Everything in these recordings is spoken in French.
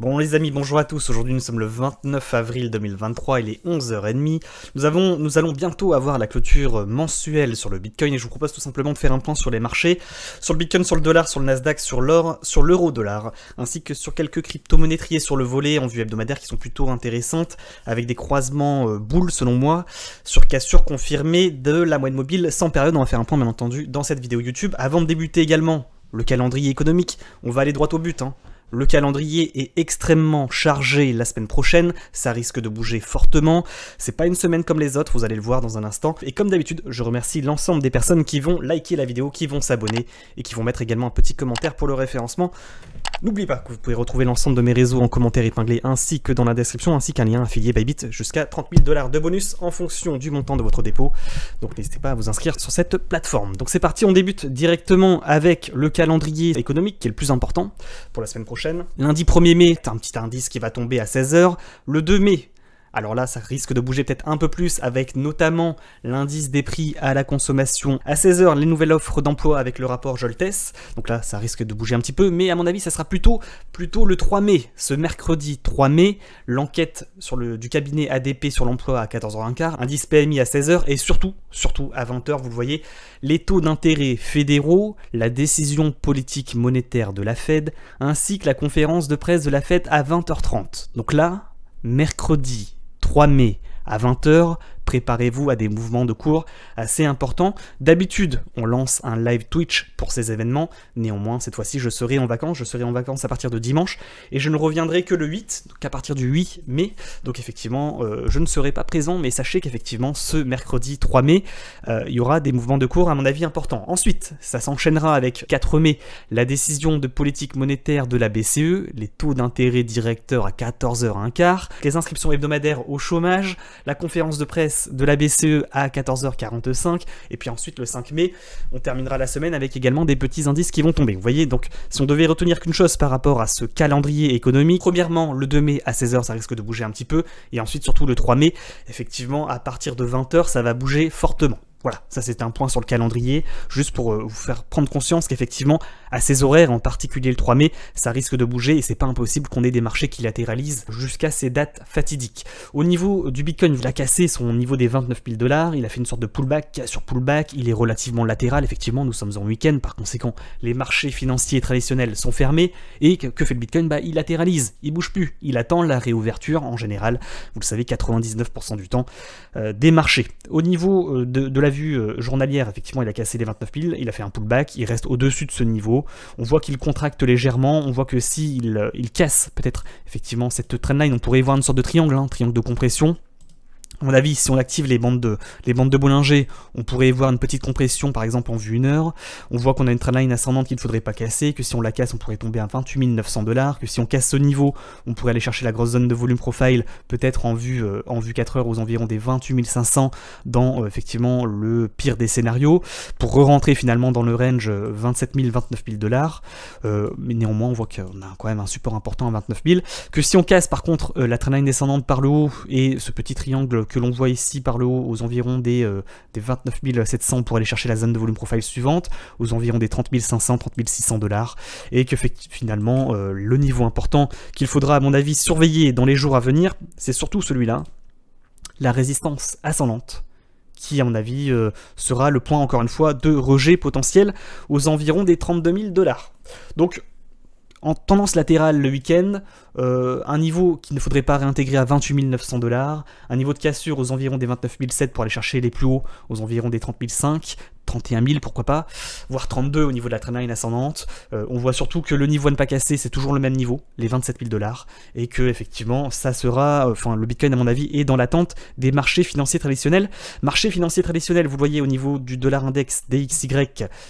Bon les amis, bonjour à tous, aujourd'hui nous sommes le 29 avril 2023, il est 11h30, nous, avons, nous allons bientôt avoir la clôture mensuelle sur le Bitcoin et je vous propose tout simplement de faire un point sur les marchés, sur le Bitcoin, sur le dollar, sur le Nasdaq, sur l'or, sur l'euro-dollar, ainsi que sur quelques crypto-monnaies sur le volet en vue hebdomadaire qui sont plutôt intéressantes, avec des croisements euh, boules selon moi, sur cassure confirmée de la moyenne mobile sans période, on va faire un point bien entendu dans cette vidéo YouTube, avant de débuter également le calendrier économique. On va aller droit au but. Hein. Le calendrier est extrêmement chargé la semaine prochaine, ça risque de bouger fortement. C'est pas une semaine comme les autres, vous allez le voir dans un instant. Et comme d'habitude, je remercie l'ensemble des personnes qui vont liker la vidéo, qui vont s'abonner et qui vont mettre également un petit commentaire pour le référencement. N'oubliez pas que vous pouvez retrouver l'ensemble de mes réseaux en commentaire épinglé ainsi que dans la description, ainsi qu'un lien affilié Bybit jusqu'à 30 000 dollars de bonus en fonction du montant de votre dépôt. Donc n'hésitez pas à vous inscrire sur cette plateforme. Donc c'est parti, on débute directement avec le calendrier économique qui est le plus important pour la semaine prochaine Lundi 1er mai, t'as un petit indice qui va tomber à 16h. Le 2 mai, alors là, ça risque de bouger peut-être un peu plus avec notamment l'indice des prix à la consommation. À 16h, les nouvelles offres d'emploi avec le rapport Joltes. Donc là, ça risque de bouger un petit peu, mais à mon avis, ça sera plutôt, plutôt le 3 mai. Ce mercredi 3 mai, l'enquête le, du cabinet ADP sur l'emploi à 14h15, indice PMI à 16h et surtout, surtout à 20h, vous le voyez, les taux d'intérêt fédéraux, la décision politique monétaire de la Fed, ainsi que la conférence de presse de la Fed à 20h30. Donc là, mercredi 3 mai à 20h préparez-vous à des mouvements de cours assez importants. D'habitude, on lance un live Twitch pour ces événements, néanmoins, cette fois-ci, je serai en vacances, je serai en vacances à partir de dimanche, et je ne reviendrai que le 8, donc à partir du 8 mai, donc effectivement, euh, je ne serai pas présent, mais sachez qu'effectivement, ce mercredi 3 mai, euh, il y aura des mouvements de cours, à mon avis, importants. Ensuite, ça s'enchaînera avec 4 mai, la décision de politique monétaire de la BCE, les taux d'intérêt directeurs à 14h15, les inscriptions hebdomadaires au chômage, la conférence de presse de la BCE à 14h45. Et puis ensuite, le 5 mai, on terminera la semaine avec également des petits indices qui vont tomber. Vous voyez, donc, si on devait retenir qu'une chose par rapport à ce calendrier économique, premièrement, le 2 mai à 16h, ça risque de bouger un petit peu. Et ensuite, surtout le 3 mai, effectivement, à partir de 20h, ça va bouger fortement. Voilà, ça c'est un point sur le calendrier, juste pour euh, vous faire prendre conscience qu'effectivement, à ses horaires, en particulier le 3 mai, ça risque de bouger et c'est pas impossible qu'on ait des marchés qui latéralisent jusqu'à ces dates fatidiques. Au niveau du Bitcoin, il a cassé son niveau des 29 000 dollars, il a fait une sorte de pullback sur pullback, il est relativement latéral, effectivement, nous sommes en week-end, par conséquent, les marchés financiers traditionnels sont fermés et que fait le Bitcoin bah, il latéralise, il bouge plus, il attend la réouverture en général, vous le savez, 99% du temps euh, des marchés. Au niveau euh, de, de la vue euh, journalière, effectivement, il a cassé les 29 000, il a fait un pullback, il reste au-dessus de ce niveau on voit qu'il contracte légèrement, on voit que si euh, il, casse peut-être effectivement cette trendline, on pourrait y voir une sorte de triangle, un hein, triangle de compression à mon avis, si on active les bandes, de, les bandes de Bollinger, on pourrait voir une petite compression, par exemple, en vue 1 heure. On voit qu'on a une trendline ascendante qu'il ne faudrait pas casser, que si on la casse, on pourrait tomber à 28 900 dollars, que si on casse ce niveau, on pourrait aller chercher la grosse zone de volume profile, peut-être en vue, euh, en vue 4 heures aux environs des 28 500 dans, euh, effectivement, le pire des scénarios, pour re-rentrer finalement dans le range 27 000, 29 000 dollars. Euh, mais néanmoins, on voit qu'on a quand même un support important à 29 000. Que si on casse, par contre, la trendline descendante par le haut et ce petit triangle que l'on voit ici par le haut aux environs des, euh, des 29 700 pour aller chercher la zone de volume profile suivante, aux environs des 30 500, 30 600 dollars, et que finalement euh, le niveau important qu'il faudra à mon avis surveiller dans les jours à venir, c'est surtout celui-là, la résistance ascendante qui, à mon avis, euh, sera le point, encore une fois, de rejet potentiel aux environs des 32 000 dollars. Donc, en tendance latérale le week-end, euh, un niveau qu'il ne faudrait pas réintégrer à 28 900 dollars, un niveau de cassure aux environs des 29 700 pour aller chercher les plus hauts aux environs des 30 500 31 000, pourquoi pas, voire 32 au niveau de la trendline ascendante. Euh, on voit surtout que le niveau à ne pas casser, c'est toujours le même niveau, les 27 000 dollars, et que effectivement, ça sera, enfin, le Bitcoin à mon avis est dans l'attente des marchés financiers traditionnels. marchés financiers traditionnels vous le voyez au niveau du dollar index DXY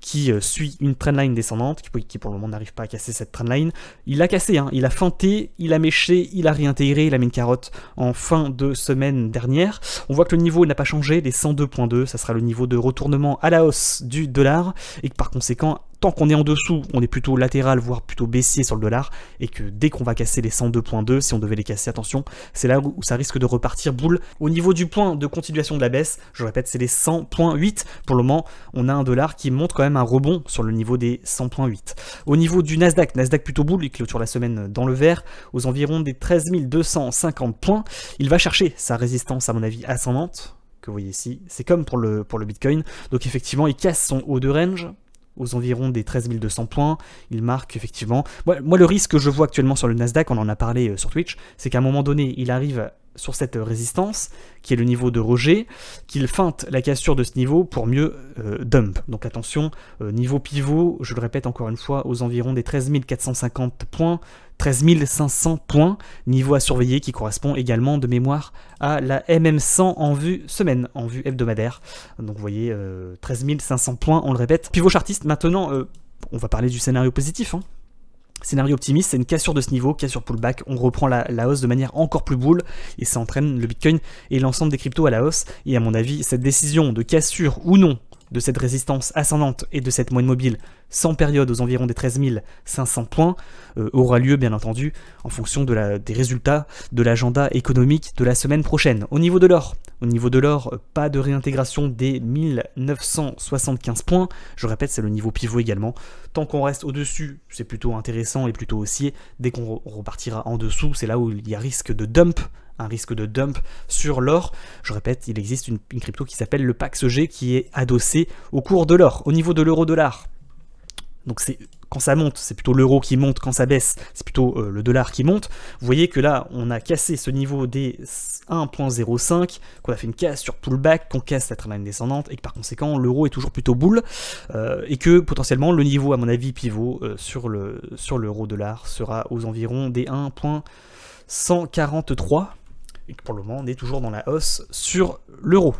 qui euh, suit une trendline descendante, qui, pour le moment n'arrive pas à casser cette trendline. Il l'a cassé, hein, il a feinté, il a méché, il a réintégré, il a mis une carotte en fin de semaine dernière. On voit que le niveau n'a pas changé, les 102.2, ça sera le niveau de retournement à la du dollar et que par conséquent, tant qu'on est en dessous, on est plutôt latéral, voire plutôt baissier sur le dollar, et que dès qu'on va casser les 102.2, si on devait les casser, attention, c'est là où ça risque de repartir boule. Au niveau du point de continuation de la baisse, je répète, c'est les 100.8. Pour le moment, on a un dollar qui montre quand même un rebond sur le niveau des 100.8. Au niveau du Nasdaq, Nasdaq plutôt boule, il clôture la semaine dans le vert, aux environs des 13 250 points. Il va chercher sa résistance, à mon avis, ascendante, que vous voyez ici. C'est comme pour le, pour le Bitcoin. Donc effectivement, il casse son haut de range aux environs des 13 200 points. Il marque effectivement. Moi, moi, le risque que je vois actuellement sur le Nasdaq, on en a parlé euh, sur Twitch, c'est qu'à un moment donné, il arrive sur cette résistance, qui est le niveau de roger qu'il feinte la cassure de ce niveau pour mieux euh, dump. Donc attention, euh, niveau pivot, je le répète encore une fois, aux environs des 13 450 points, 13 500 points, niveau à surveiller qui correspond également de mémoire à la MM100 en vue semaine, en vue hebdomadaire. Donc vous voyez, 13 euh, 500 points, on le répète. Pivot chartiste, maintenant, on va parler du scénario positif, hein. Scénario optimiste, c'est une cassure de ce niveau, cassure pullback, on reprend la, hausse de manière encore plus boule et ça entraîne le Bitcoin et l'ensemble des cryptos à la hausse. Et à mon avis, cette décision de cassure ou non de cette résistance ascendante et de cette moyenne mobile sans période aux environs des 13 500 points euh, aura lieu bien entendu en fonction de la, des résultats de l'agenda économique de la semaine prochaine. Au niveau de l'or, au niveau de l'or, euh, pas de réintégration des 1975 points. Je répète, c'est le niveau pivot également. Tant qu'on reste au-dessus, c'est plutôt intéressant et plutôt haussier. Dès qu'on repartira en dessous, c'est là où il y a risque de dump un risque de dump sur l'or. Je répète, il existe une, crypto qui s'appelle le PAXG G qui est adossé au cours de l'or, au niveau de l'euro-dollar. Donc c'est quand ça monte, c'est plutôt l'euro qui monte, quand ça baisse, c'est plutôt euh, le dollar qui monte. Vous voyez que là, on a cassé ce niveau des 1.05, qu'on a fait une casse sur pullback, qu'on casse la trendline descendante, et que par conséquent, l'euro est toujours plutôt boule, euh, et que potentiellement, le niveau, à mon avis, pivot euh, sur l'euro-dollar sera aux environs des 1.143 et pour le moment on est toujours dans la hausse sur l'euro.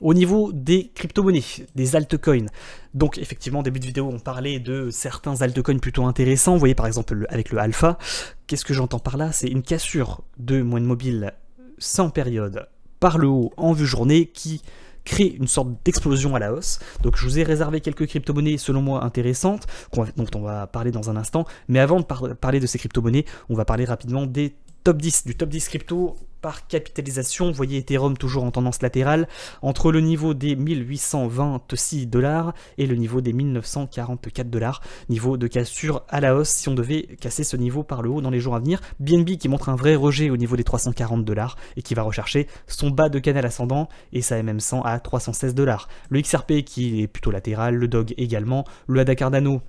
Au niveau des crypto-monnaies, des altcoins, donc effectivement, début de vidéo, on parlait de certains altcoins plutôt intéressants. Vous voyez par exemple avec le alpha, qu'est-ce que j'entends par là C'est une cassure de moyenne mobile sans période par le haut en vue journée qui crée une sorte d'explosion à la hausse. Donc je vous ai réservé quelques crypto-monnaies selon moi intéressantes, dont on va parler dans un instant. Mais avant de parler de ces crypto-monnaies, on va parler rapidement des top 10 du top 10 crypto par capitalisation. Vous voyez Ethereum toujours en tendance latérale entre le niveau des 1826 dollars et le niveau des 1944 dollars. Niveau de cassure à la hausse si on devait casser ce niveau par le haut dans les jours à venir. BNB qui montre un vrai rejet au niveau des 340 dollars et qui va rechercher son bas de canal ascendant et sa MM100 à 316 dollars. Le XRP qui est plutôt latéral, le DOG également, le ADA Cardano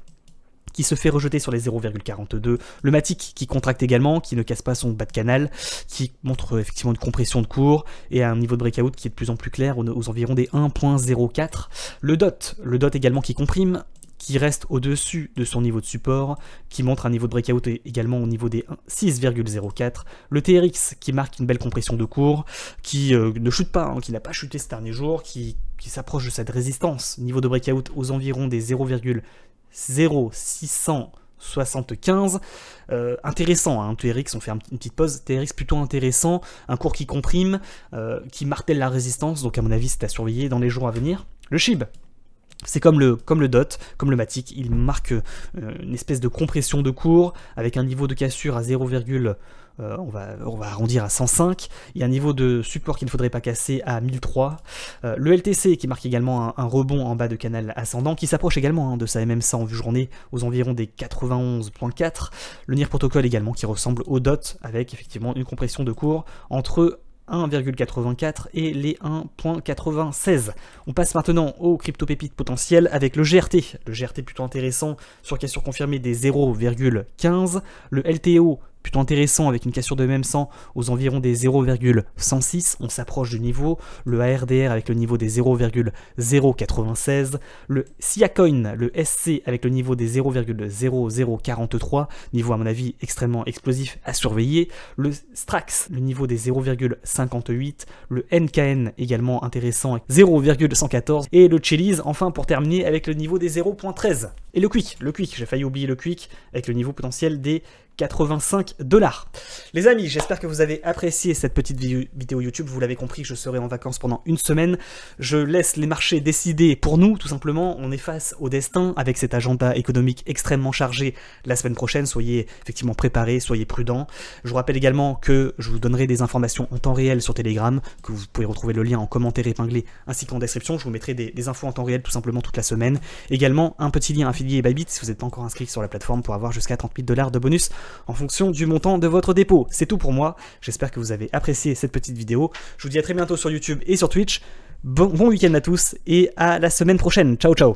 qui se fait rejeter sur les 0,42, le Matic qui contracte également, qui ne casse pas son bas de canal, qui montre effectivement une compression de cours et un niveau de breakout qui est de plus en plus clair aux, environs des 1.04, le DOT, le DOT également qui comprime, qui reste au-dessus de son niveau de support, qui montre un niveau de breakout également au niveau des 6,04. Le TRX qui marque une belle compression de cours, qui euh, ne chute pas, hein, qui n'a pas chuté ces derniers jours, qui, s'approche de cette résistance. Niveau de breakout aux environs des 0, 0675. Euh, intéressant, hein, TRX, on fait une petite pause, TRX plutôt intéressant, un cours qui comprime, euh, qui martèle la résistance, donc à mon avis c'est à surveiller dans les jours à venir. Le SHIB, c'est comme le, comme le DOT, comme le MATIC, il marque euh, une espèce de compression de cours avec un niveau de cassure à 0,1 euh, on, va, arrondir à 105, il y a un niveau de support qu'il ne faudrait pas casser à 1003, euh, le LTC qui marque également un, rebond en bas de canal ascendant, qui s'approche également hein, de sa MM100 en vue journée aux environs des 91.4, le NIR Protocol également qui ressemble au DOT avec effectivement une compression de cours entre 1,84 et les 1,96. On passe maintenant aux crypto-pépites potentielles avec le GRT. Le GRT plutôt intéressant sur question confirmée des 0,15. Le LTO plutôt intéressant avec une cassure de même 100 aux environs des 0,106, on s'approche du niveau, le ARDR avec le niveau des 0,096, le Siacoin, le SC avec le niveau des 0,0043, niveau à mon avis extrêmement explosif à surveiller, le Strax, le niveau des 0,58, le NKN également intéressant avec 0,114, et le Chiliz enfin pour terminer avec le niveau des 0,13. Et le Quick, le Quick, j'ai failli oublier le Quick, avec le niveau potentiel des 85 dollars. Les amis, j'espère que vous avez apprécié cette petite vidéo YouTube. Vous l'avez compris, je serai en vacances pendant une semaine. Je laisse les marchés décider pour nous, tout simplement. On est face au destin avec cet agenda économique extrêmement chargé la semaine prochaine. Soyez effectivement préparés, soyez prudents. Je vous rappelle également que je vous donnerai des informations en temps réel sur Telegram, que vous pouvez retrouver le lien en commentaire épinglé ainsi qu'en description. Je vous mettrai des, infos en temps réel tout simplement toute la semaine. Également, un petit lien affilié Bybit si vous êtes encore inscrit sur la plateforme pour avoir jusqu'à 30 000 dollars de bonus en fonction du montant de votre dépôt. C'est tout pour moi. J'espère que vous avez apprécié cette petite vidéo. Je vous dis à très bientôt sur YouTube et sur Twitch. Bon, bon week-end à tous et à la semaine prochaine. Ciao ciao